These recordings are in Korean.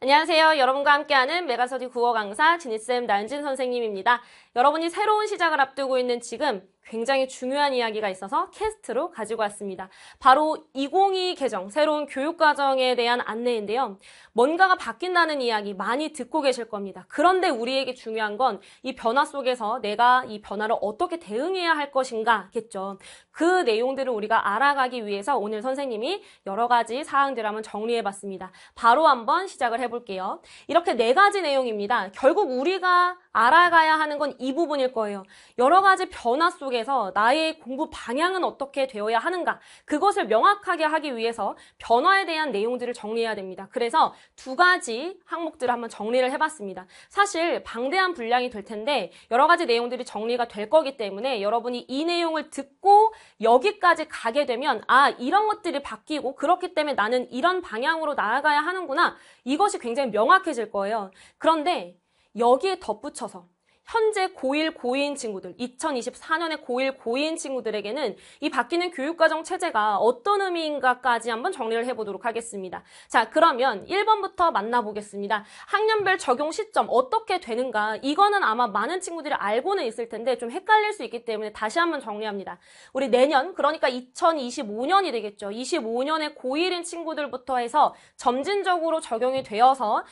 안녕하세요. 여러분과 함께하는 메가서디 국어 강사 지니쌤 나은진 선생님입니다. 여러분이 새로운 시작을 앞두고 있는 지금 굉장히 중요한 이야기가 있어서 캐스트로 가지고 왔습니다. 바로 202 2계정 새로운 교육과정에 대한 안내인데요. 뭔가가 바뀐다는 이야기 많이 듣고 계실 겁니다. 그런데 우리에게 중요한 건 이 변화 속에서 내가 이 변화를 어떻게 대응해야 할 것인가겠죠. 그 내용들을 우리가 알아가기 위해서 오늘 선생님이 여러 가지 사항들을 한번 정리해 봤습니다. 바로 한번 시작을 해볼게요. 이렇게 네 가지 내용입니다. 결국 우리가 알아가야 하는 건 이 부분일 거예요. 여러 가지 변화 속에서 나의 공부 방향은 어떻게 되어야 하는가 그것을 명확하게 하기 위해서 변화에 대한 내용들을 정리해야 됩니다. 그래서 두 가지 항목들을 한번 정리를 해봤습니다. 사실 방대한 분량이 될 텐데 여러 가지 내용들이 정리가 될 거기 때문에 여러분이 이 내용을 듣고 여기까지 가게 되면 아 이런 것들이 바뀌고 그렇기 때문에 나는 이런 방향으로 나아가야 하는구나 이것이 굉장히 명확해질 거예요. 그런데 여기에 덧붙여서 현재 고1, 고2인 친구들, 2024년에 고1, 고2인 친구들에게는 이 바뀌는 교육과정 체제가 어떤 의미인가까지 한번 정리를 해보도록 하겠습니다. 자, 그러면 1번부터 만나보겠습니다. 학년별 적용 시점 어떻게 되는가? 이거는 아마 많은 친구들이 알고는 있을 텐데 좀 헷갈릴 수 있기 때문에 다시 한번 정리합니다. 우리 내년, 그러니까 2025년이 되겠죠. 25년에 고1인 친구들부터 해서 점진적으로 적용이 되어서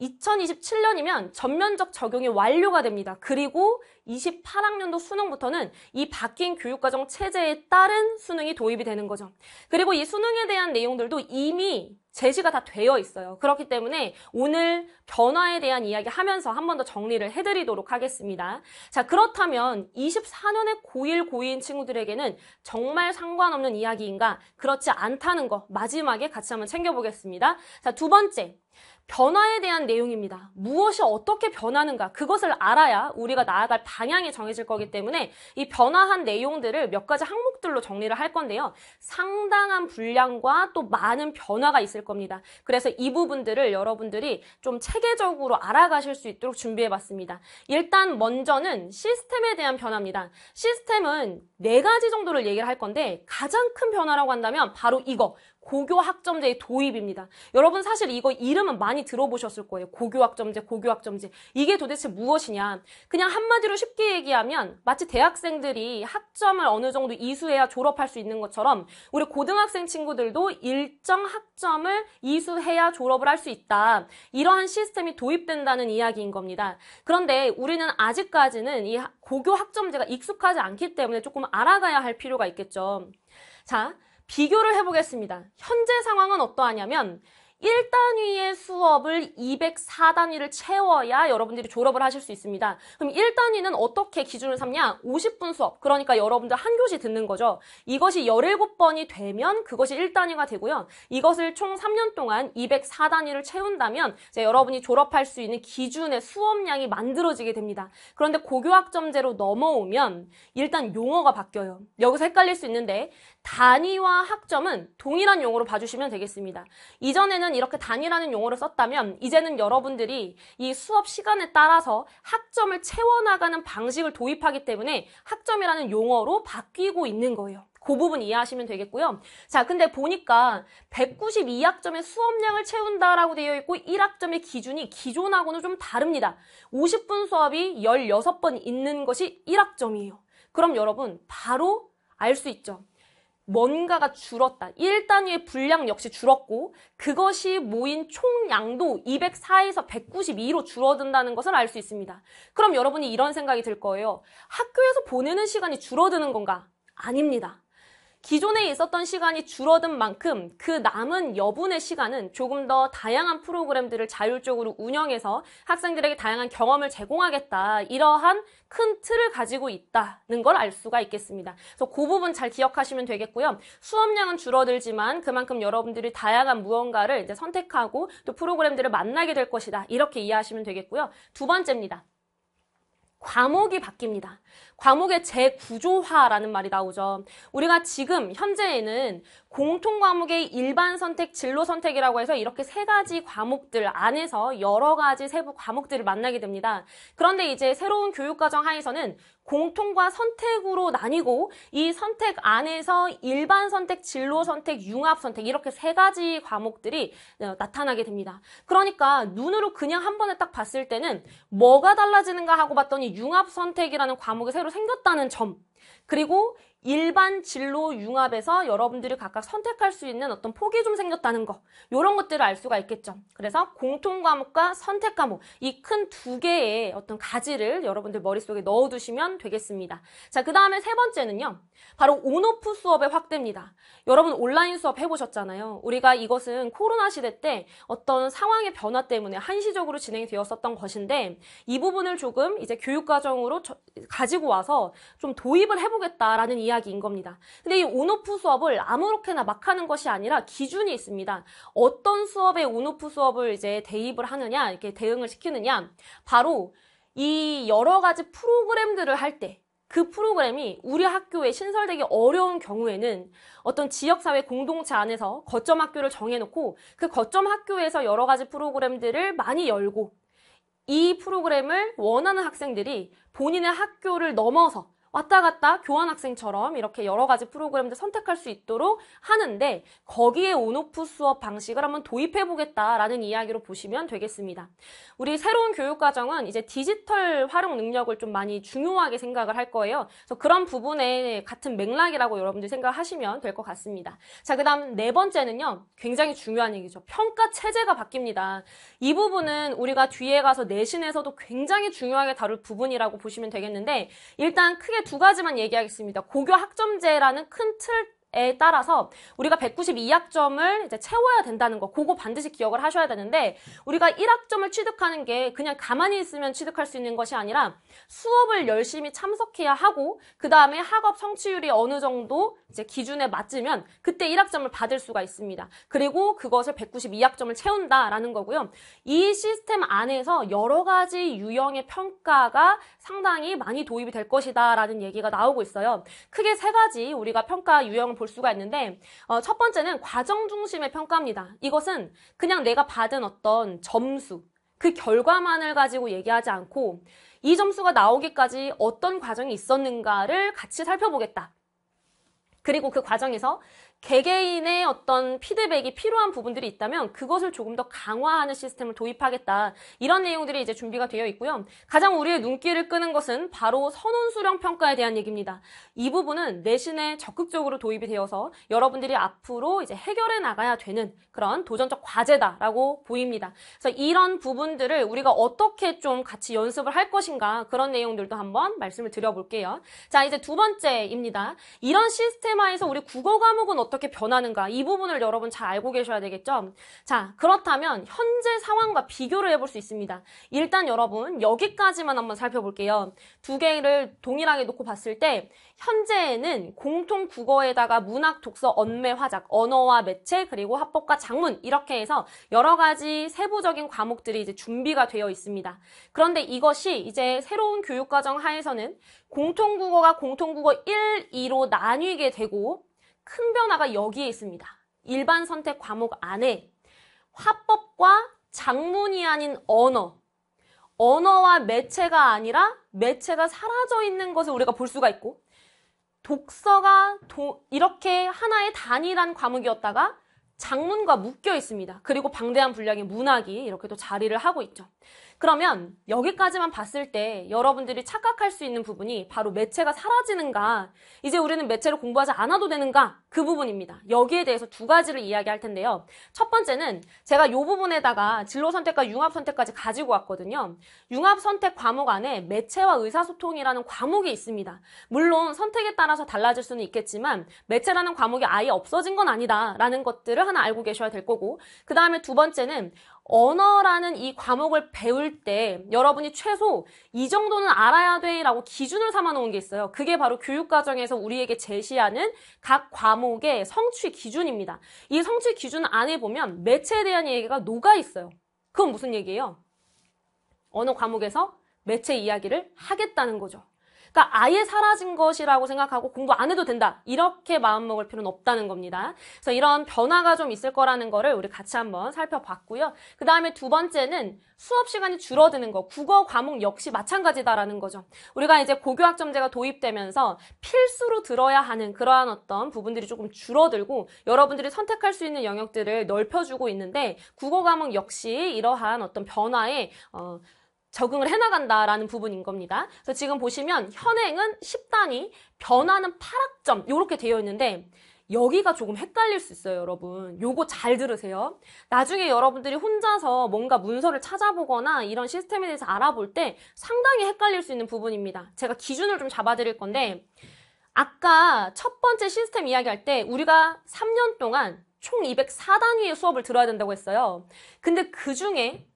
2027년이면 전면적 적용이 완료가 됩니다. 그리고 28학년도 수능부터는 이 바뀐 교육과정 체제에 따른 수능이 도입이 되는 거죠. 그리고 이 수능에 대한 내용들도 이미 제시가 다 되어 있어요. 그렇기 때문에 오늘 변화에 대한 이야기 하면서 한 번 더 정리를 해드리도록 하겠습니다. 자, 그렇다면 24년의 고1, 고2인 친구들에게는 정말 상관없는 이야기인가? 그렇지 않다는 거 마지막에 같이 한번 챙겨보겠습니다. 자, 두 번째. 변화에 대한 내용입니다. 무엇이 어떻게 변하는가 그것을 알아야 우리가 나아갈 방향이 정해질 거기 때문에 이 변화한 내용들을 몇 가지 항목들로 정리를 할 건데요. 상당한 분량과 또 많은 변화가 있을 거니다 겁니다. 그래서 이 부분들을 여러분들이 좀 체계적으로 알아가실 수 있도록 준비해봤습니다. 일단 먼저는 시스템에 대한 변화입니다. 시스템은 네 가지 정도를 얘기를 할 건데 가장 큰 변화라고 한다면 바로 이거 고교학점제의 도입입니다. 여러분 사실 이거 이름은 많이 들어보셨을 거예요. 고교학점제, 고교학점제. 이게 도대체 무엇이냐. 그냥 한마디로 쉽게 얘기하면 마치 대학생들이 학점을 어느 정도 이수해야 졸업할 수 있는 것처럼 우리 고등학생 친구들도 일정 학점을 이수해야 졸업을 할 수 있다. 이러한 시스템이 도입된다는 이야기인 겁니다. 그런데 우리는 아직까지는 이 고교학점제가 익숙하지 않기 때문에 조금 알아가야 할 필요가 있겠죠. 자, 비교를 해보겠습니다. 현재 상황은 어떠하냐면 1단위의 수업을 204단위를 채워야 여러분들이 졸업을 하실 수 있습니다. 그럼 1단위는 어떻게 기준을 삼냐? 50분 수업. 그러니까 여러분들 한 교시 듣는 거죠. 이것이 17번이 되면 그것이 1단위가 되고요. 이것을 총 3년 동안 204단위를 채운다면 이제 여러분이 졸업할 수 있는 기준의 수업량이 만들어지게 됩니다. 그런데 고교학점제로 넘어오면 일단 용어가 바뀌어요. 여기서 헷갈릴 수 있는데 단위와 학점은 동일한 용어로 봐주시면 되겠습니다. 이전에는 이렇게 단위라는 용어를 썼다면 이제는 여러분들이 이 수업 시간에 따라서 학점을 채워나가는 방식을 도입하기 때문에 학점이라는 용어로 바뀌고 있는 거예요. 그 부분 이해하시면 되겠고요. 자, 근데 보니까 192학점의 수업량을 채운다라고 되어 있고 1학점의 기준이 기존하고는 좀 다릅니다. 50분 수업이 16번 있는 것이 1학점이에요. 그럼 여러분 바로 알 수 있죠. 뭔가가 줄었다. 1단위의 분량 역시 줄었고 그것이 모인 총량도 204에서 192로 줄어든다는 것을 알 수 있습니다. 그럼 여러분이 이런 생각이 들 거예요. 학교에서 보내는 시간이 줄어드는 건가? 아닙니다. 기존에 있었던 시간이 줄어든 만큼 그 남은 여분의 시간은 조금 더 다양한 프로그램들을 자율적으로 운영해서 학생들에게 다양한 경험을 제공하겠다. 이러한 큰 틀을 가지고 있다는 걸 알 수가 있겠습니다. 그래서 그 부분 잘 기억하시면 되겠고요. 수업량은 줄어들지만 그만큼 여러분들이 다양한 무언가를 이제 선택하고 또 프로그램들을 만나게 될 것이다. 이렇게 이해하시면 되겠고요. 두 번째입니다. 과목이 바뀝니다. 과목의 재구조화라는 말이 나오죠. 우리가 지금 현재에는 공통 과목의 일반 선택, 진로 선택이라고 해서 이렇게 세 가지 과목들 안에서 여러 가지 세부 과목들을 만나게 됩니다. 그런데 이제 새로운 교육과정 하에서는 공통과 선택으로 나뉘고 이 선택 안에서 일반 선택, 진로 선택, 융합 선택 이렇게 세 가지 과목들이 어, 나타나게 됩니다. 그러니까 눈으로 그냥 한 번에 딱 봤을 때는 뭐가 달라지는가 하고 봤더니 융합 선택이라는 과목이 새로 생겼다는 점 그리고 일반 진로 융합에서 여러분들이 각각 선택할 수 있는 어떤 폭이 좀 생겼다는 거 이런 것들을 알 수가 있겠죠. 그래서 공통 과목과 선택 과목 이 큰 두 개의 어떤 가지를 여러분들 머릿속에 넣어두시면 되겠습니다. 자, 그 다음에 세 번째는요. 바로 온오프 수업의 확대입니다. 여러분 온라인 수업 해보셨잖아요. 우리가 이것은 코로나 시대 때 어떤 상황의 변화 때문에 한시적으로 진행이 되었었던 것인데 이 부분을 조금 이제 교육과정으로 가지고 와서 좀 도입을 해보겠다라는 이야기 이야기인 겁니다. 근데 이 온오프 수업을 아무렇게나 막 하는 것이 아니라 기준이 있습니다. 어떤 수업에 온오프 수업을 이제 대입을 하느냐, 이렇게 대응을 시키느냐, 바로 이 여러 가지 프로그램들을 할 때, 그 프로그램이 우리 학교에 신설되기 어려운 경우에는 어떤 지역사회 공동체 안에서 거점 학교를 정해놓고 그 거점 학교에서 여러 가지 프로그램들을 많이 열고 이 프로그램을 원하는 학생들이 본인의 학교를 넘어서 왔다 갔다 교환학생처럼 이렇게 여러 가지 프로그램들 선택할 수 있도록 하는데 거기에 온오프 수업 방식을 한번 도입해 보겠다라는 이야기로 보시면 되겠습니다. 우리 새로운 교육과정은 이제 디지털 활용 능력을 좀 많이 중요하게 생각을 할 거예요. 그래서 그런 부분에 같은 맥락이라고 여러분들 생각하시면 될 것 같습니다. 자, 그 다음 네 번째는요. 굉장히 중요한 얘기죠. 평가 체제가 바뀝니다. 이 부분은 우리가 뒤에 가서 내신에서도 굉장히 중요하게 다룰 부분이라고 보시면 되겠는데 일단 크게 크게 두 가지만 얘기하겠습니다. 고교 학점제라는 큰 틀에 따라서 우리가 192학점을 이제 채워야 된다는 거, 그거 반드시 기억을 하셔야 되는데 우리가 1학점을 취득하는 게 그냥 가만히 있으면 취득할 수 있는 것이 아니라 수업을 열심히 참석해야 하고 그 다음에 학업 성취율이 어느 정도 이제 기준에 맞으면 그때 1학점을 받을 수가 있습니다. 그리고 그것을 192학점을 채운다라는 거고요. 이 시스템 안에서 여러 가지 유형의 평가가 상당히 많이 도입이 될 것이다라는 얘기가 나오고 있어요. 크게 세 가지 우리가 평가 유형을 볼 수가 있는데 어, 첫 번째는 과정 중심의 평가입니다. 이것은 그냥 내가 받은 어떤 점수 그 결과만을 가지고 얘기하지 않고 이 점수가 나오기까지 어떤 과정이 있었는가를 같이 살펴보겠다. 그리고 그 과정에서 개개인의 어떤 피드백이 필요한 부분들이 있다면 그것을 조금 더 강화하는 시스템을 도입하겠다. 이런 내용들이 이제 준비가 되어 있고요. 가장 우리의 눈길을 끄는 것은 바로 선원 수령 평가에 대한 얘기입니다. 이 부분은 내신에 적극적으로 도입이 되어서 여러분들이 앞으로 이제 해결해 나가야 되는 그런 도전적 과제다라고 보입니다. 그래서 이런 부분들을 우리가 어떻게 좀 같이 연습을 할 것인가 그런 내용들도 한번 말씀을 드려볼게요. 자, 이제 두 번째입니다. 이런 시스템하에서 우리 국어 과목은 어떻게 어떻게 변하는가 이 부분을 여러분 잘 알고 계셔야 되겠죠? 자, 그렇다면 현재 상황과 비교를 해볼 수 있습니다. 일단 여러분 여기까지만 한번 살펴볼게요. 두 개를 동일하게 놓고 봤을 때 현재는 에 공통 국어에다가 문학, 독서, 언매, 화작, 언어와 매체, 그리고 합법과 작문 이렇게 해서 여러 가지 세부적인 과목들이 이제 준비가 되어 있습니다. 그런데 이것이 이제 새로운 교육과정 하에서는 공통국어가 공통국어 1, 2로 나뉘게 되고 큰 변화가 여기에 있습니다. 일반 선택 과목 안에 화법과 작문이 아닌 언어, 언어와 매체가 아니라 매체가 사라져 있는 것을 우리가 볼 수가 있고 독서가 도, 이렇게 하나의 단일한 과목이었다가 작문과 묶여 있습니다. 그리고 방대한 분량의 문학이 이렇게 또 자리를 하고 있죠. 그러면 여기까지만 봤을 때 여러분들이 착각할 수 있는 부분이 바로 매체가 사라지는가, 이제 우리는 매체를 공부하지 않아도 되는가, 그 부분입니다. 여기에 대해서 두 가지를 이야기할 텐데요. 첫 번째는 제가 요 부분에다가 진로 선택과 융합 선택까지 가지고 왔거든요. 융합 선택 과목 안에 매체와 의사소통이라는 과목이 있습니다. 물론 선택에 따라서 달라질 수는 있겠지만 매체라는 과목이 아예 없어진 건 아니다라는 것들을 하나 알고 계셔야 될 거고, 그 다음에 두 번째는 언어라는 이 과목을 배울 때 여러분이 최소 이 정도는 알아야 돼라고 기준을 삼아 놓은 게 있어요. 그게 바로 교육과정에서 우리에게 제시하는 각 과목의 성취 기준입니다. 이 성취 기준 안에 보면 매체에 대한 얘기가 녹아 있어요. 그건 무슨 얘기예요? 언어 과목에서 매체 이야기를 하겠다는 거죠. 그러니까 아예 사라진 것이라고 생각하고 공부 안 해도 된다. 이렇게 마음먹을 필요는 없다는 겁니다. 그래서 이런 변화가 좀 있을 거라는 거를 우리 같이 한번 살펴봤고요. 그 다음에 두 번째는 수업 시간이 줄어드는 거. 국어 과목 역시 마찬가지다라는 거죠. 우리가 이제 고교학점제가 도입되면서 필수로 들어야 하는 그러한 어떤 부분들이 조금 줄어들고 여러분들이 선택할 수 있는 영역들을 넓혀주고 있는데 국어 과목 역시 이러한 어떤 변화에 어, 적응을 해나간다라는 부분인 겁니다. 그래서 지금 보시면 현행은 1 0단위 변화는 8학점 이렇게 되어 있는데 여기가 조금 헷갈릴 수 있어요, 여러분. 요거 잘 들으세요. 나중에 여러분들이 혼자서 뭔가 문서를 찾아보거나 이런 시스템에 대해서 알아볼 때 상당히 헷갈릴 수 있는 부분입니다. 제가 기준을 좀 잡아드릴 건데 아까 첫 번째 시스템 이야기할 때 우리가 3년 동안 총 204단위의 수업을 들어야 된다고 했어요. 근데 그 중에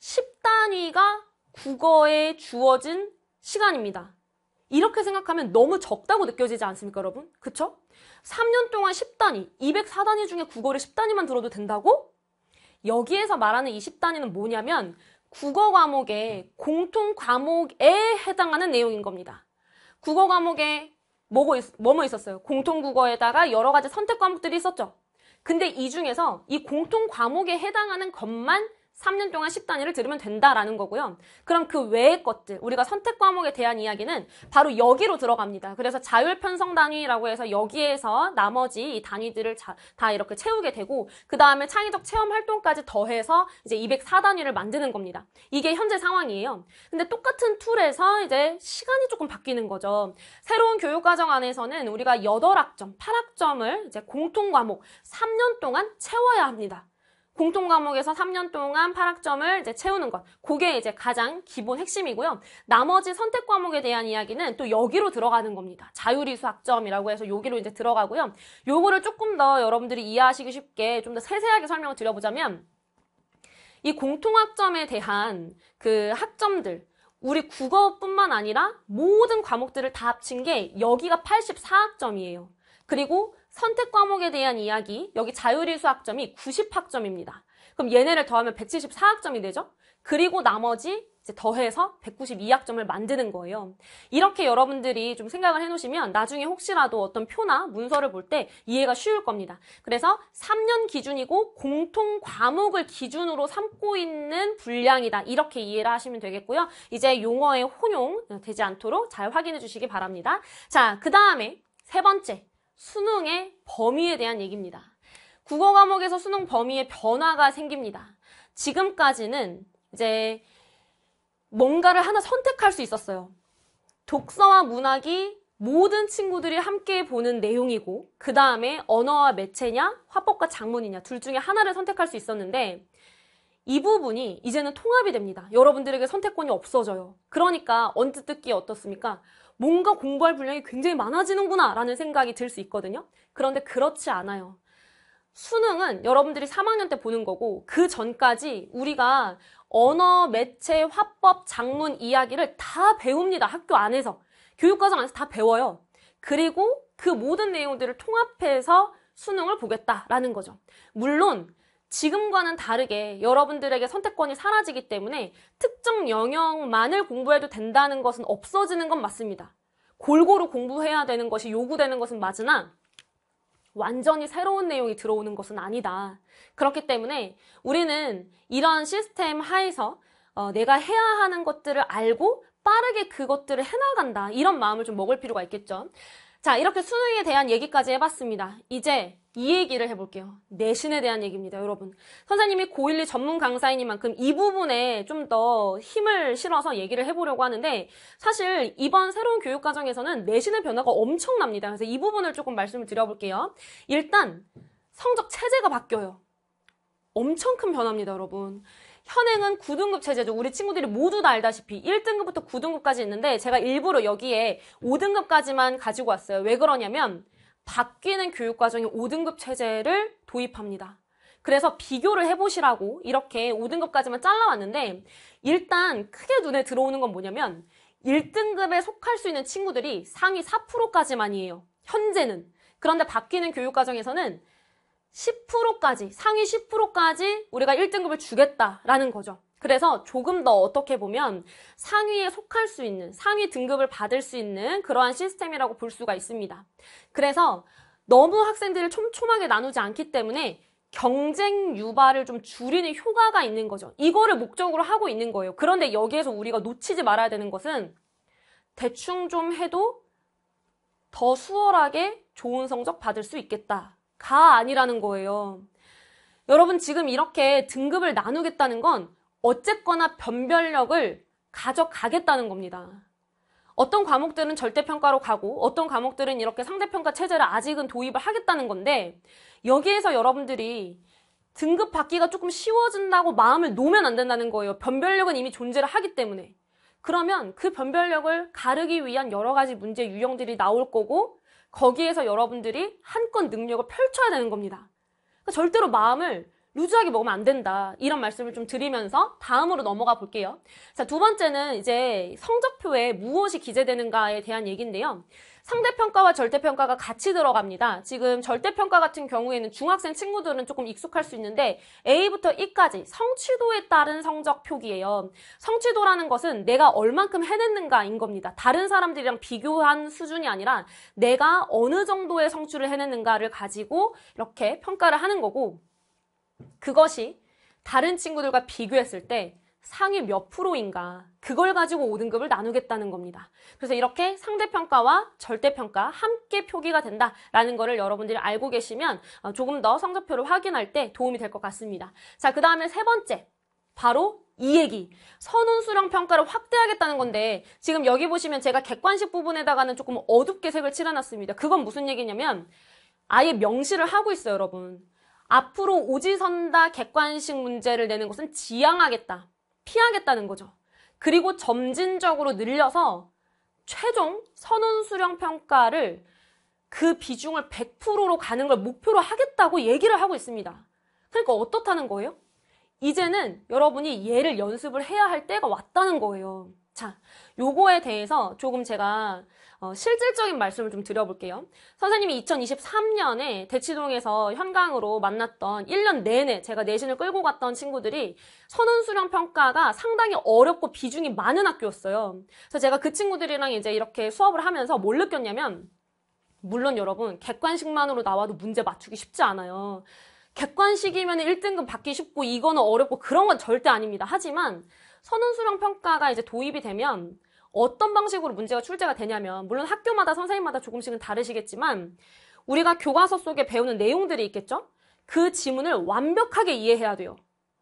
10단위가 국어에 주어진 시간입니다. 이렇게 생각하면 너무 적다고 느껴지지 않습니까, 여러분? 그쵸? 3년 동안 10단위, 204단위 중에 국어를 10단위만 들어도 된다고? 여기에서 말하는 이 10단위는 뭐냐면 국어 과목의 공통 과목에 해당하는 내용인 겁니다. 국어 과목에 뭐고 있, 뭐뭐 있었어요? 공통 국어에다가 여러 가지 선택 과목들이 있었죠. 근데 이 중에서 이 공통 과목에 해당하는 것만 3년 동안 10단위를 들으면 된다라는 거고요. 그럼 그 외의 것들, 우리가 선택 과목에 대한 이야기는 바로 여기로 들어갑니다. 그래서 자율 편성 단위라고 해서 여기에서 나머지 단위들을 자, 다 이렇게 채우게 되고 그 다음에 창의적 체험 활동까지 더해서 이제 204단위를 만드는 겁니다. 이게 현재 상황이에요. 근데 똑같은 툴에서 이제 시간이 조금 바뀌는 거죠. 새로운 교육 과정 안에서는 우리가 8학점, 8학점을 이제 공통 과목 3년 동안 채워야 합니다. 공통 과목에서 3년 동안 8학점을 이제 채우는 것. 그게 이제 가장 기본 핵심이고요. 나머지 선택 과목에 대한 이야기는 또 여기로 들어가는 겁니다. 자율이수 학점이라고 해서 여기로 이제 들어가고요. 요거를 조금 더 여러분들이 이해하시기 쉽게 좀 더 세세하게 설명을 드려보자면 이 공통학점에 대한 그 학점들 우리 국어뿐만 아니라 모든 과목들을 다 합친 게 여기가 84학점이에요. 그리고 선택 과목에 대한 이야기, 여기 자율일 수학점이 90학점입니다. 그럼 얘네를 더하면 174학점이 되죠? 그리고 나머지 이제 더해서 192학점을 만드는 거예요. 이렇게 여러분들이 좀 생각을 해놓으시면 나중에 혹시라도 어떤 표나 문서를 볼 때 이해가 쉬울 겁니다. 그래서 3년 기준이고 공통 과목을 기준으로 삼고 있는 분량이다. 이렇게 이해를 하시면 되겠고요. 이제 용어의 혼용 되지 않도록 잘 확인해 주시기 바랍니다. 자, 그 다음에 세 번째. 수능의 범위에 대한 얘기입니다. 국어 과목에서 수능 범위의 변화가 생깁니다. 지금까지는 이제 뭔가를 하나 선택할 수 있었어요. 독서와 문학이 모든 친구들이 함께 보는 내용이고 그 다음에 언어와 매체냐 화법과 작문이냐 둘 중에 하나를 선택할 수 있었는데 이 부분이 이제는 통합이 됩니다. 여러분들에게 선택권이 없어져요. 그러니까 언뜻 듣기 어떻습니까? 뭔가 공부할 분량이 굉장히 많아지는구나 라는 생각이 들 수 있거든요. 그런데 그렇지 않아요. 수능은 여러분들이 3학년 때 보는 거고 그 전까지 우리가 언어, 매체, 화법, 작문 이야기를 다 배웁니다. 학교 안에서. 교육과정 안에서 다 배워요. 그리고 그 모든 내용들을 통합해서 수능을 보겠다라는 거죠. 물론 지금과는 다르게 여러분들에게 선택권이 사라지기 때문에 특정 영역만을 공부해도 된다는 것은 없어지는 건 맞습니다. 골고루 공부해야 되는 것이 요구되는 것은 맞으나 완전히 새로운 내용이 들어오는 것은 아니다. 그렇기 때문에 우리는 이러한 시스템 하에서 어, 내가 해야 하는 것들을 알고 빠르게 그것들을 해나간다. 이런 마음을 좀 먹을 필요가 있겠죠. 자, 이렇게 수능에 대한 얘기까지 해봤습니다. 이제 이 얘기를 해볼게요. 내신에 대한 얘기입니다, 여러분. 선생님이 고1, 2 전문 강사이니만큼 이 부분에 좀 더 힘을 실어서 얘기를 해보려고 하는데 사실 이번 새로운 교육과정에서는 내신의 변화가 엄청납니다. 그래서 이 부분을 조금 말씀을 드려볼게요. 일단 성적 체제가 바뀌어요. 엄청 큰 변화입니다, 여러분. 현행은 9등급 체제죠. 우리 친구들이 모두 다 알다시피 1등급부터 9등급까지 있는데 제가 일부러 여기에 5등급까지만 가지고 왔어요. 왜 그러냐면 바뀌는 교육과정이 5등급 체제를 도입합니다. 그래서 비교를 해보시라고 이렇게 5등급까지만 잘라왔는데 일단 크게 눈에 들어오는 건 뭐냐면 1등급에 속할 수 있는 친구들이 상위 4%까지만이에요. 현재는. 그런데 바뀌는 교육과정에서는 10%까지, 상위 10%까지 우리가 1등급을 주겠다라는 거죠. 그래서 조금 더 어떻게 보면 상위에 속할 수 있는, 상위 등급을 받을 수 있는 그러한 시스템이라고 볼 수가 있습니다. 그래서 너무 학생들을 촘촘하게 나누지 않기 때문에 경쟁 유발을 좀 줄이는 효과가 있는 거죠. 이거를 목적으로 하고 있는 거예요. 그런데 여기에서 우리가 놓치지 말아야 되는 것은 대충 좀 해도 더 수월하게 좋은 성적 받을 수 있겠다. 가 아니라는 거예요. 여러분 지금 이렇게 등급을 나누겠다는 건 어쨌거나 변별력을 가져가겠다는 겁니다. 어떤 과목들은 절대평가로 가고 어떤 과목들은 이렇게 상대평가 체제를 아직은 도입을 하겠다는 건데 여기에서 여러분들이 등급 받기가 조금 쉬워진다고 마음을 놓으면 안 된다는 거예요. 변별력은 이미 존재를 하기 때문에. 그러면 그 변별력을 가르기 위한 여러 가지 문제 유형들이 나올 거고 거기에서 여러분들이 한껏 능력을 펼쳐야 되는 겁니다. 그러니까 절대로 마음을 루즈하게 먹으면 안 된다. 이런 말씀을 좀 드리면서 다음으로 넘어가 볼게요. 자, 두 번째는 이제 성적표에 무엇이 기재되는가에 대한 얘기인데요. 상대평가와 절대평가가 같이 들어갑니다. 지금 절대평가 같은 경우에는 중학생 친구들은 조금 익숙할 수 있는데 A부터 E까지 성취도에 따른 성적 표기예요. 성취도라는 것은 내가 얼만큼 해냈는가인 겁니다. 다른 사람들이랑 비교한 수준이 아니라 내가 어느 정도의 성취를 해냈는가를 가지고 이렇게 평가를 하는 거고 그것이 다른 친구들과 비교했을 때 상위 몇 프로인가 그걸 가지고 5등급을 나누겠다는 겁니다. 그래서 이렇게 상대평가와 절대평가 함께 표기가 된다라는 것을 여러분들이 알고 계시면 어, 조금 더 성적표를 확인할 때 도움이 될 것 같습니다. 자, 그 다음에 세 번째 바로 이 얘기 선운수령 평가를 확대하겠다는 건데 지금 여기 보시면 제가 객관식 부분에다가는 조금 어둡게 색을 칠해놨습니다. 그건 무슨 얘기냐면 아예 명시를 하고 있어요, 여러분. 앞으로 오지선다 객관식 문제를 내는 것은 지양하겠다, 피하겠다는 거죠. 그리고 점진적으로 늘려서 최종 선언 수령 평가를 그 비중을 100%로 가는 걸 목표로 하겠다고 얘기를 하고 있습니다. 그러니까 어떻다는 거예요? 이제는 여러분이 얘를 연습을 해야 할 때가 왔다는 거예요. 자, 요거에 대해서 조금 제가 어, 실질적인 말씀을 좀 드려볼게요. 선생님이 2023년에 대치동에서 현강으로 만났던 1년 내내 제가 내신을 끌고 갔던 친구들이 선원수령 평가가 상당히 어렵고 비중이 많은 학교였어요. 그래서 제가 그 친구들이랑 이제 이렇게 수업을 하면서 뭘 느꼈냐면 물론 여러분 객관식만으로 나와도 문제 맞추기 쉽지 않아요. 객관식이면 1등급 받기 쉽고 이거는 어렵고 그런 건 절대 아닙니다. 하지만 선원수령 평가가 이제 도입이 되면 어떤 방식으로 문제가 출제가 되냐면 물론 학교마다 선생님마다 조금씩은 다르시겠지만 우리가 교과서 속에 배우는 내용들이 있겠죠? 그 지문을 완벽하게 이해해야 돼요.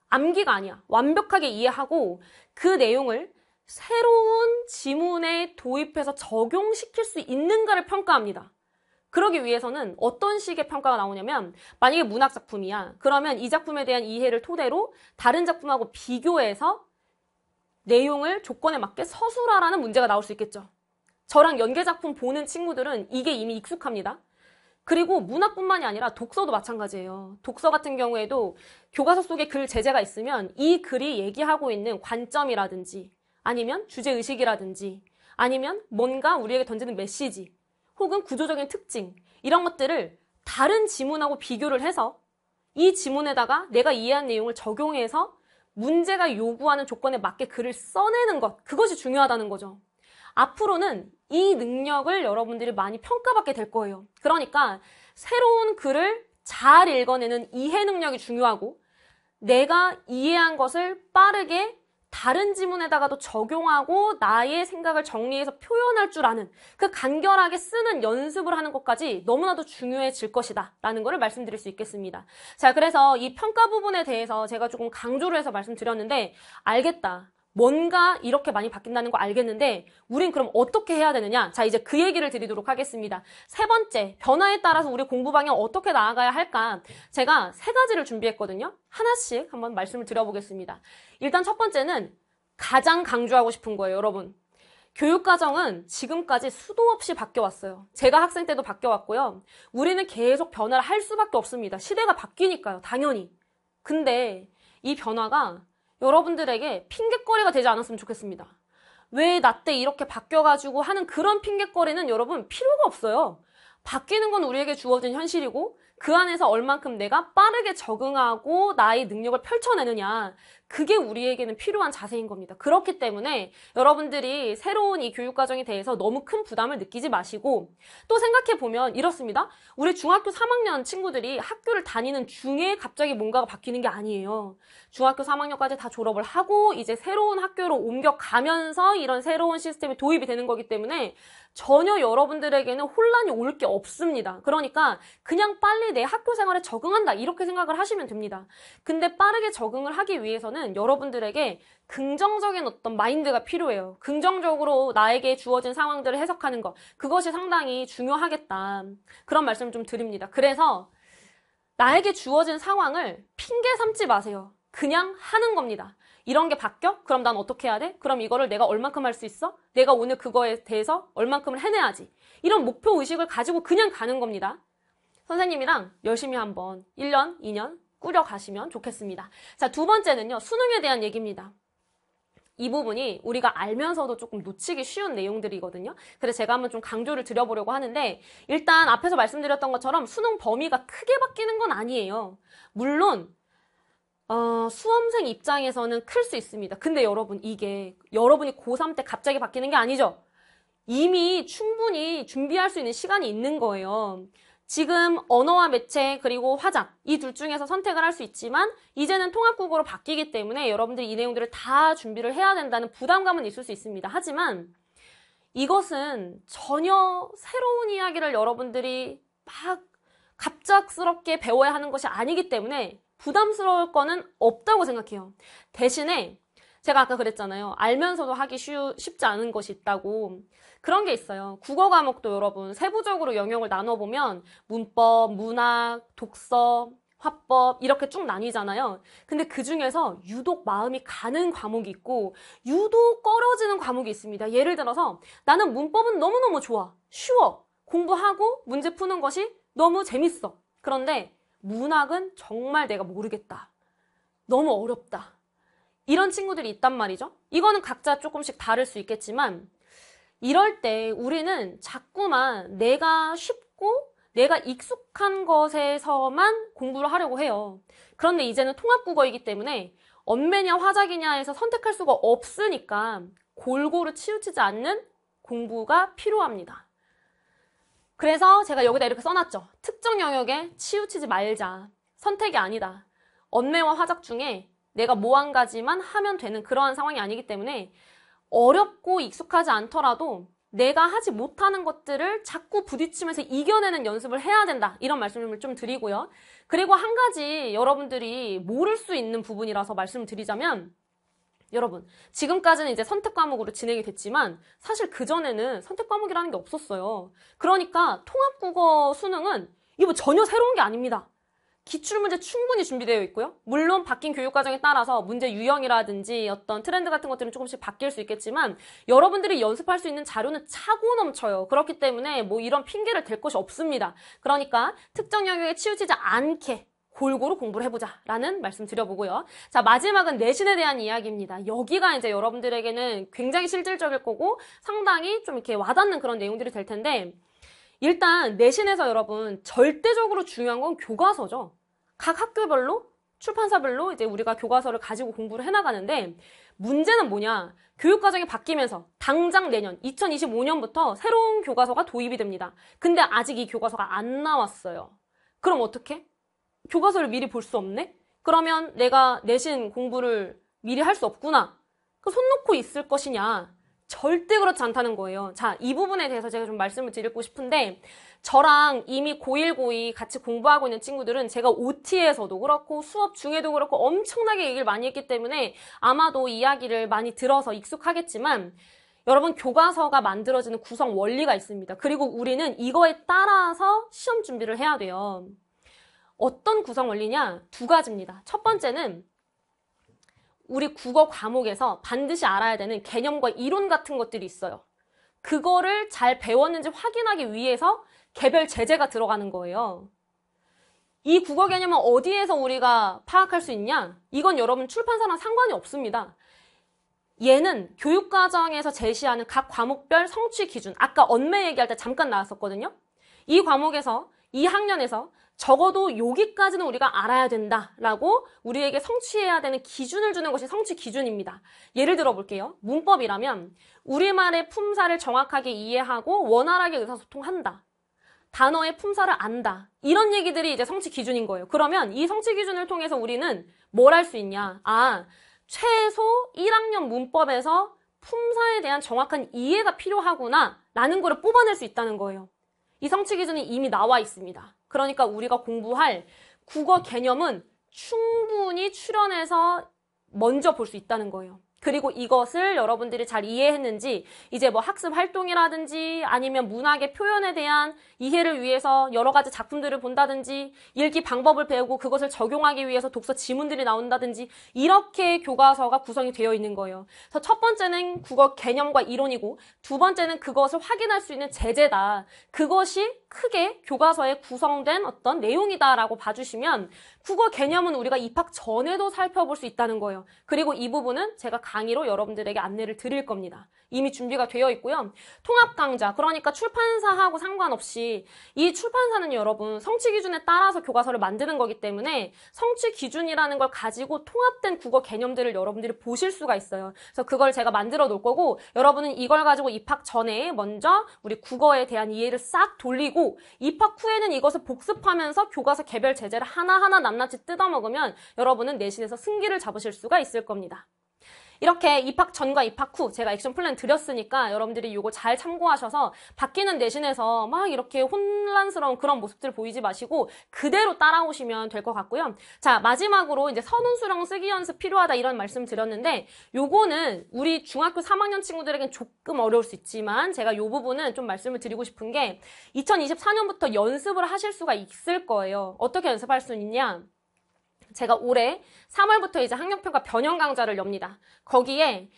암기가 아니야. 완벽하게 이해하고 그 내용을 새로운 지문에 도입해서 적용시킬 수 있는가를 평가합니다. 그러기 위해서는 어떤 식의 평가가 나오냐면 만약에 문학 작품이야. 그러면 이 작품에 대한 이해를 토대로 다른 작품하고 비교해서 내용을 조건에 맞게 서술하라는 문제가 나올 수 있겠죠. 저랑 연계작품 보는 친구들은 이게 이미 익숙합니다. 그리고 문학뿐만이 아니라 독서도 마찬가지예요. 독서 같은 경우에도 교과서 속에 글 제재가 있으면 이 글이 얘기하고 있는 관점이라든지 아니면 주제의식이라든지 아니면 뭔가 우리에게 던지는 메시지 혹은 구조적인 특징 이런 것들을 다른 지문하고 비교를 해서 이 지문에다가 내가 이해한 내용을 적용해서 문제가 요구하는 조건에 맞게 글을 써내는 것, 그것이 중요하다는 거죠. 앞으로는 이 능력을 여러분들이 많이 평가받게 될 거예요. 그러니까 새로운 글을 잘 읽어내는 이해 능력이 중요하고 내가 이해한 것을 빠르게 다른 지문에다가도 적용하고 나의 생각을 정리해서 표현할 줄 아는 그 간결하게 쓰는 연습을 하는 것까지 너무나도 중요해질 것이다 라는 것을 말씀드릴 수 있겠습니다. 자 그래서 이 평가 부분에 대해서 제가 조금 강조를 해서 말씀드렸는데 알겠다. 뭔가 이렇게 많이 바뀐다는 거 알겠는데 우린 그럼 어떻게 해야 되느냐? 자, 이제 그 얘기를 드리도록 하겠습니다. 세 번째, 변화에 따라서 우리 공부 방향 어떻게 나아가야 할까? 제가 세 가지를 준비했거든요. 하나씩 한번 말씀을 드려보겠습니다. 일단 첫 번째는 가장 강조하고 싶은 거예요, 여러분. 교육과정은 지금까지 수도 없이 바뀌어왔어요. 제가 학생 때도 바뀌어왔고요. 우리는 계속 변화를 할 수밖에 없습니다. 시대가 바뀌니까요, 당연히. 근데 이 변화가 여러분들에게 핑계거리가 되지 않았으면 좋겠습니다. 왜 나때 이렇게 바뀌어가지고 하는 그런 핑계거리는 여러분 필요가 없어요. 바뀌는 건 우리에게 주어진 현실이고 그 안에서 얼만큼 내가 빠르게 적응하고 나의 능력을 펼쳐내느냐 그게 우리에게는 필요한 자세인 겁니다. 그렇기 때문에 여러분들이 새로운 이 교육 과정에 대해서 너무 큰 부담을 느끼지 마시고 또 생각해 보면 이렇습니다. 우리 중학교 3학년 친구들이 학교를 다니는 중에 갑자기 뭔가가 바뀌는 게 아니에요. 중학교 3학년까지 다 졸업을 하고 이제 새로운 학교로 옮겨가면서 이런 새로운 시스템이 도입이 되는 거기 때문에 전혀 여러분들에게는 혼란이 올 게 없습니다. 그러니까 그냥 빨리 내 학교 생활에 적응한다 이렇게 생각을 하시면 됩니다. 근데 빠르게 적응을 하기 위해서는 보다는 여러분들에게 긍정적인 어떤 마인드가 필요해요. 긍정적으로 나에게 주어진 상황들을 해석하는 것. 그것이 상당히 중요하겠다. 그런 말씀을 좀 드립니다. 그래서 나에게 주어진 상황을 핑계 삼지 마세요. 그냥 하는 겁니다. 이런 게 바뀌어? 그럼 난 어떻게 해야 돼? 그럼 이거를 내가 얼만큼 할 수 있어? 내가 오늘 그거에 대해서 얼만큼을 해내야지. 이런 목표 의식을 가지고 그냥 가는 겁니다. 선생님이랑 열심히 한번 1년, 2년, 꾸려가시면 좋겠습니다. 자, 두 번째는요, 수능에 대한 얘기입니다. 이 부분이 우리가 알면서도 조금 놓치기 쉬운 내용들이거든요. 그래서 제가 한번 좀 강조를 드려보려고 하는데, 일단 앞에서 말씀드렸던 것처럼 수능 범위가 크게 바뀌는 건 아니에요. 물론, 어, 수험생 입장에서는 클 수 있습니다. 근데 여러분, 이게 여러분이 고3 때 갑자기 바뀌는 게 아니죠? 이미 충분히 준비할 수 있는 시간이 있는 거예요. 지금 언어와 매체 그리고 화작 이 둘 중에서 선택을 할 수 있지만 이제는 통합국으로 바뀌기 때문에 여러분들이 이 내용들을 다 준비를 해야 된다는 부담감은 있을 수 있습니다. 하지만 이것은 전혀 새로운 이야기를 여러분들이 막 갑작스럽게 배워야 하는 것이 아니기 때문에 부담스러울 거는 없다고 생각해요. 대신에 제가 아까 그랬잖아요. 알면서도 하기 쉬 쉽지 않은 것이 있다고. 그런 게 있어요. 국어 과목도 여러분 세부적으로 영역을 나눠보면 문법, 문학, 독서, 화법 이렇게 쭉 나뉘잖아요. 근데 그 중에서 유독 마음이 가는 과목이 있고 유독 꺼려지는 과목이 있습니다. 예를 들어서 나는 문법은 너무너무 좋아. 쉬워. 공부하고 문제 푸는 것이 너무 재밌어. 그런데 문학은 정말 내가 모르겠다. 너무 어렵다. 이런 친구들이 있단 말이죠. 이거는 각자 조금씩 다를 수 있겠지만 이럴 때 우리는 자꾸만 내가 쉽고 내가 익숙한 것에서만 공부를 하려고 해요. 그런데 이제는 통합국어이기 때문에 언매냐 화작이냐에서 선택할 수가 없으니까 골고루 치우치지 않는 공부가 필요합니다. 그래서 제가 여기다 이렇게 써놨죠. 특정 영역에 치우치지 말자. 선택이 아니다. 언매와 화작 중에 내가 뭐 한 가지만 하면 되는 그러한 상황이 아니기 때문에 어렵고 익숙하지 않더라도 내가 하지 못하는 것들을 자꾸 부딪히면서 이겨내는 연습을 해야 된다. 이런 말씀을 좀 드리고요. 그리고 한 가지 여러분들이 모를 수 있는 부분이라서 말씀드리자면 여러분, 지금까지는 이제 선택 과목으로 진행이 됐지만 사실 그전에는 선택 과목이라는 게 없었어요. 그러니까 통합국어 수능은 이거 뭐 전혀 새로운 게 아닙니다. 기출문제 충분히 준비되어 있고요. 물론 바뀐 교육과정에 따라서 문제 유형이라든지 어떤 트렌드 같은 것들은 조금씩 바뀔 수 있겠지만 여러분들이 연습할 수 있는 자료는 차고 넘쳐요. 그렇기 때문에 뭐 이런 핑계를 댈 것이 없습니다. 그러니까 특정 영역에 치우치지 않게 골고루 공부를 해보자라는 말씀 드려보고요. 자 마지막은 내신에 대한 이야기입니다. 여기가 이제 여러분들에게는 굉장히 실질적일 거고 상당히 좀 이렇게 와닿는 그런 내용들이 될 텐데 일단 내신에서 여러분 절대적으로 중요한 건 교과서죠. 각 학교별로 출판사별로 이제 우리가 교과서를 가지고 공부를 해나가는데 문제는 뭐냐? 교육과정이 바뀌면서 당장 내년 2025년부터 새로운 교과서가 도입이 됩니다. 근데 아직 이 교과서가 안 나왔어요. 그럼 어떻게? 교과서를 미리 볼 수 없네? 그러면 내가 내신 공부를 미리 할 수 없구나. 그손 놓고 있을 것이냐? 절대 그렇지 않다는 거예요. 자, 이 부분에 대해서 제가 좀 말씀을 드리고 싶은데, 저랑 이미 고1, 고2 같이 공부하고 있는 친구들은 제가 OT에서도 그렇고 수업 중에도 그렇고 엄청나게 얘기를 많이 했기 때문에 아마도 이야기를 많이 들어서 익숙하겠지만, 여러분 교과서가 만들어지는 구성 원리가 있습니다. 그리고 우리는 이거에 따라서 시험 준비를 해야 돼요. 어떤 구성 원리냐? 두 가지입니다. 첫 번째는 우리 국어 과목에서 반드시 알아야 되는 개념과 이론 같은 것들이 있어요. 그거를 잘 배웠는지 확인하기 위해서 개별 제재가 들어가는 거예요. 이 국어 개념은 어디에서 우리가 파악할 수 있냐? 이건 여러분 출판사랑 상관이 없습니다. 얘는 교육과정에서 제시하는 각 과목별 성취 기준, 아까 언매 얘기할 때 잠깐 나왔었거든요. 이 과목에서, 이 학년에서 적어도 여기까지는 우리가 알아야 된다라고 우리에게 성취해야 되는 기준을 주는 것이 성취 기준입니다. 예를 들어 볼게요. 문법이라면 우리말의 품사를 정확하게 이해하고 원활하게 의사소통한다. 단어의 품사를 안다. 이런 얘기들이 이제 성취 기준인 거예요. 그러면 이 성취 기준을 통해서 우리는 뭘 할 수 있냐? 아, 최소 1학년 문법에서 품사에 대한 정확한 이해가 필요하구나 라는 거를 뽑아낼 수 있다는 거예요. 이 성취 기준이 이미 나와 있습니다. 그러니까 우리가 공부할 국어 개념은 충분히 출연해서 먼저 볼 수 있다는 거예요. 그리고 이것을 여러분들이 잘 이해했는지 이제 뭐 학습 활동이라든지 아니면 문학의 표현에 대한 이해를 위해서 여러 가지 작품들을 본다든지 읽기 방법을 배우고 그것을 적용하기 위해서 독서 지문들이 나온다든지 이렇게 교과서가 구성이 되어 있는 거예요. 그래서 첫 번째는 국어 개념과 이론이고 두 번째는 그것을 확인할 수 있는 제재다. 그것이 크게 교과서에 구성된 어떤 내용이다라고 봐주시면 국어 개념은 우리가 입학 전에도 살펴볼 수 있다는 거예요. 그리고 이 부분은 제가 강의로 여러분들에게 안내를 드릴 겁니다. 이미 준비가 되어 있고요. 통합 강좌, 그러니까 출판사하고 상관없이 이 출판사는 여러분 성취 기준에 따라서 교과서를 만드는 거기 때문에 성취 기준이라는 걸 가지고 통합된 국어 개념들을 여러분들이 보실 수가 있어요. 그래서 그걸 제가 만들어 놓을 거고 여러분은 이걸 가지고 입학 전에 먼저 우리 국어에 대한 이해를 싹 돌리고 입학 후에는 이것을 복습하면서 교과서 개별 제재를 하나하나 낱낱이 뜯어먹으면 여러분은 내신에서 승기를 잡으실 수가 있을 겁니다. 이렇게 입학 전과 입학 후 제가 액션 플랜 드렸으니까 여러분들이 이거 잘 참고하셔서 바뀌는 대신에서막 이렇게 혼란스러운 그런 모습들 보이지 마시고 그대로 따라오시면 될 것 같고요. 자 마지막으로 이제 선운 수랑 쓰기 연습 필요하다 이런 말씀 드렸는데 요거는 우리 중학교 3학년 친구들에겐 조금 어려울 수 있지만 제가 요 부분은 좀 말씀을 드리고 싶은 게 2024년부터 연습을 하실 수가 있을 거예요. 어떻게 연습할 수 있냐? 제가 올해 3월부터 이제 학력평가 변형 강좌를 엽니다. 거기에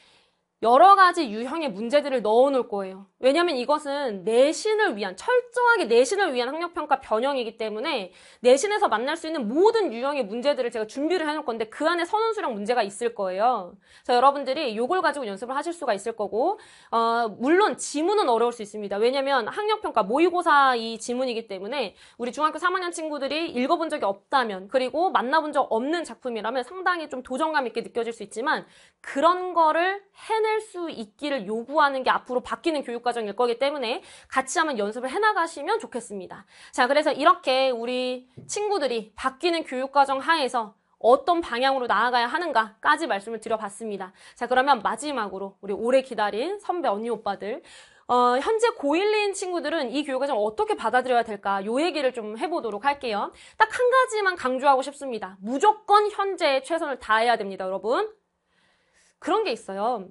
여러 가지 유형의 문제들을 넣어 놓을 거예요. 왜냐면 이것은 내신을 위한, 철저하게 내신을 위한 학력평가 변형이기 때문에 내신에서 만날 수 있는 모든 유형의 문제들을 제가 준비를 해 놓을 건데 그 안에 선원수령 문제가 있을 거예요. 그래서 여러분들이 이걸 가지고 연습을 하실 수가 있을 거고, 어, 물론 지문은 어려울 수 있습니다. 왜냐면 학력평가 모의고사 이 지문이기 때문에 우리 중학교 3학년 친구들이 읽어본 적이 없다면 그리고 만나본 적 없는 작품이라면 상당히 좀 도전감 있게 느껴질 수 있지만 그런 거를 해낼 해수 있기를 요구하는 게 앞으로 바뀌는 교육과정일 거기 때문에 같이 한번 연습을 해나가시면 좋겠습니다. 자, 그래서 이렇게 우리 친구들이 바뀌는 교육과정 하에서 어떤 방향으로 나아가야 하는가까지 말씀을 드려봤습니다. 자, 그러면 마지막으로 우리 오래 기다린 선배 언니 오빠들 어, 현재 고1인 친구들은 이교육과정 어떻게 받아들여야 될까 요 얘기를 좀 해보도록 할게요. 딱 한 가지만 강조하고 싶습니다. 무조건 현재의 최선을 다해야 됩니다, 여러분. 그런 게 있어요.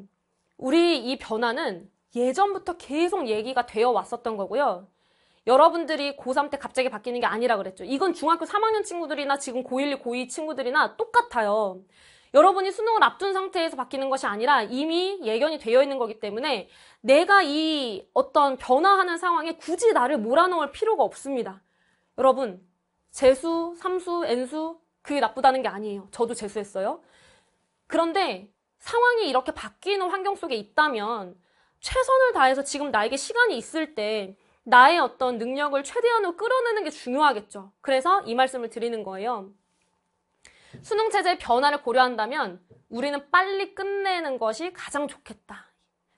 우리 이 변화는 예전부터 계속 얘기가 되어 왔었던 거고요. 여러분들이 고3 때 갑자기 바뀌는 게 아니라 그랬죠. 이건 중학교 3학년 친구들이나 지금 고1, 고2 친구들이나 똑같아요. 여러분이 수능을 앞둔 상태에서 바뀌는 것이 아니라 이미 예견이 되어 있는 거기 때문에 내가 이 어떤 변화하는 상황에 굳이 나를 몰아넣을 필요가 없습니다. 여러분, 재수, 삼수, 엔수 그게 나쁘다는 게 아니에요. 저도 재수했어요. 그런데 상황이 이렇게 바뀌는 환경 속에 있다면 최선을 다해서 지금 나에게 시간이 있을 때 나의 어떤 능력을 최대한으로 끌어내는 게 중요하겠죠. 그래서 이 말씀을 드리는 거예요. 수능 체제의 변화를 고려한다면 우리는 빨리 끝내는 것이 가장 좋겠다.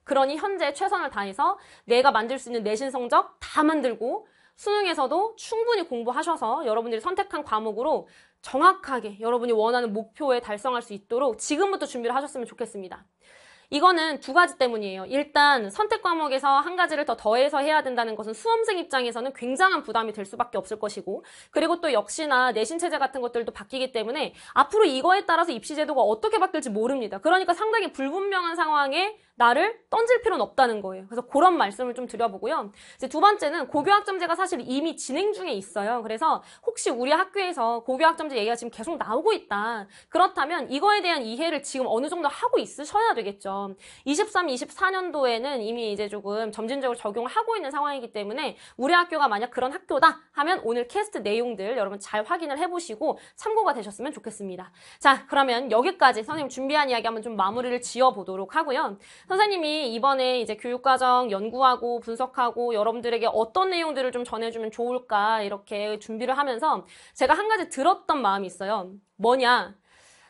그러니 현재 최선을 다해서 내가 만들 수 있는 내신 성적 다 만들고 수능에서도 충분히 공부하셔서 여러분들이 선택한 과목으로 정확하게 여러분이 원하는 목표에 달성할 수 있도록 지금부터 준비를 하셨으면 좋겠습니다. 이거는 두 가지 때문이에요. 일단 선택 과목에서 한 가지를 더 더해서 해야 된다는 것은 수험생 입장에서는 굉장한 부담이 될 수밖에 없을 것이고 그리고 또 역시나 내신 체제 같은 것들도 바뀌기 때문에 앞으로 이거에 따라서 입시 제도가 어떻게 바뀔지 모릅니다. 그러니까 상당히 불분명한 상황에 나를 던질 필요는 없다는 거예요. 그래서 그런 말씀을 좀 드려보고요. 이제 두 번째는 고교학점제가 사실 이미 진행 중에 있어요. 그래서 혹시 우리 학교에서 고교학점제 얘기가 지금 계속 나오고 있다. 그렇다면 이거에 대한 이해를 지금 어느 정도 하고 있으셔야 되겠죠. 23, 24년도에는 이미 이제 조금 점진적으로 적용하고 을 있는 상황이기 때문에 우리 학교가 만약 그런 학교다 하면 오늘 캐스트 내용들 여러분 잘 확인을 해보시고 참고가 되셨으면 좋겠습니다. 자, 그러면 여기까지 선생님 준비한 이야기 한번 좀 마무리를 지어보도록 하고요. 선생님이 이번에 이제 교육과정 연구하고 분석하고 여러분들에게 어떤 내용들을 좀 전해주면 좋을까 이렇게 준비를 하면서 제가 한 가지 들었던 마음이 있어요. 뭐냐?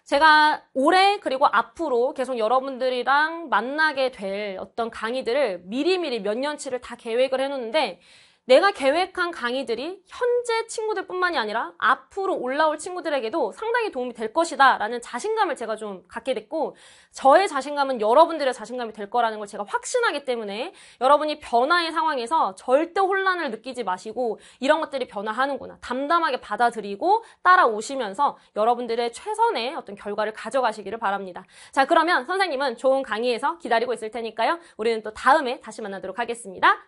제가 올해 그리고 앞으로 계속 여러분들이랑 만나게 될 어떤 강의들을 미리미리 몇 년치를 다 계획을 해놓는데 내가 계획한 강의들이 현재 친구들뿐만이 아니라 앞으로 올라올 친구들에게도 상당히 도움이 될 것이다 라는 자신감을 제가 좀 갖게 됐고 저의 자신감은 여러분들의 자신감이 될 거라는 걸 제가 확신하기 때문에 여러분이 변화의 상황에서 절대 혼란을 느끼지 마시고 이런 것들이 변화하는구나 담담하게 받아들이고 따라오시면서 여러분들의 최선의 어떤 결과를 가져가시기를 바랍니다 자 그러면 선생님은 좋은 강의에서 기다리고 있을 테니까요 우리는 또 다음에 다시 만나도록 하겠습니다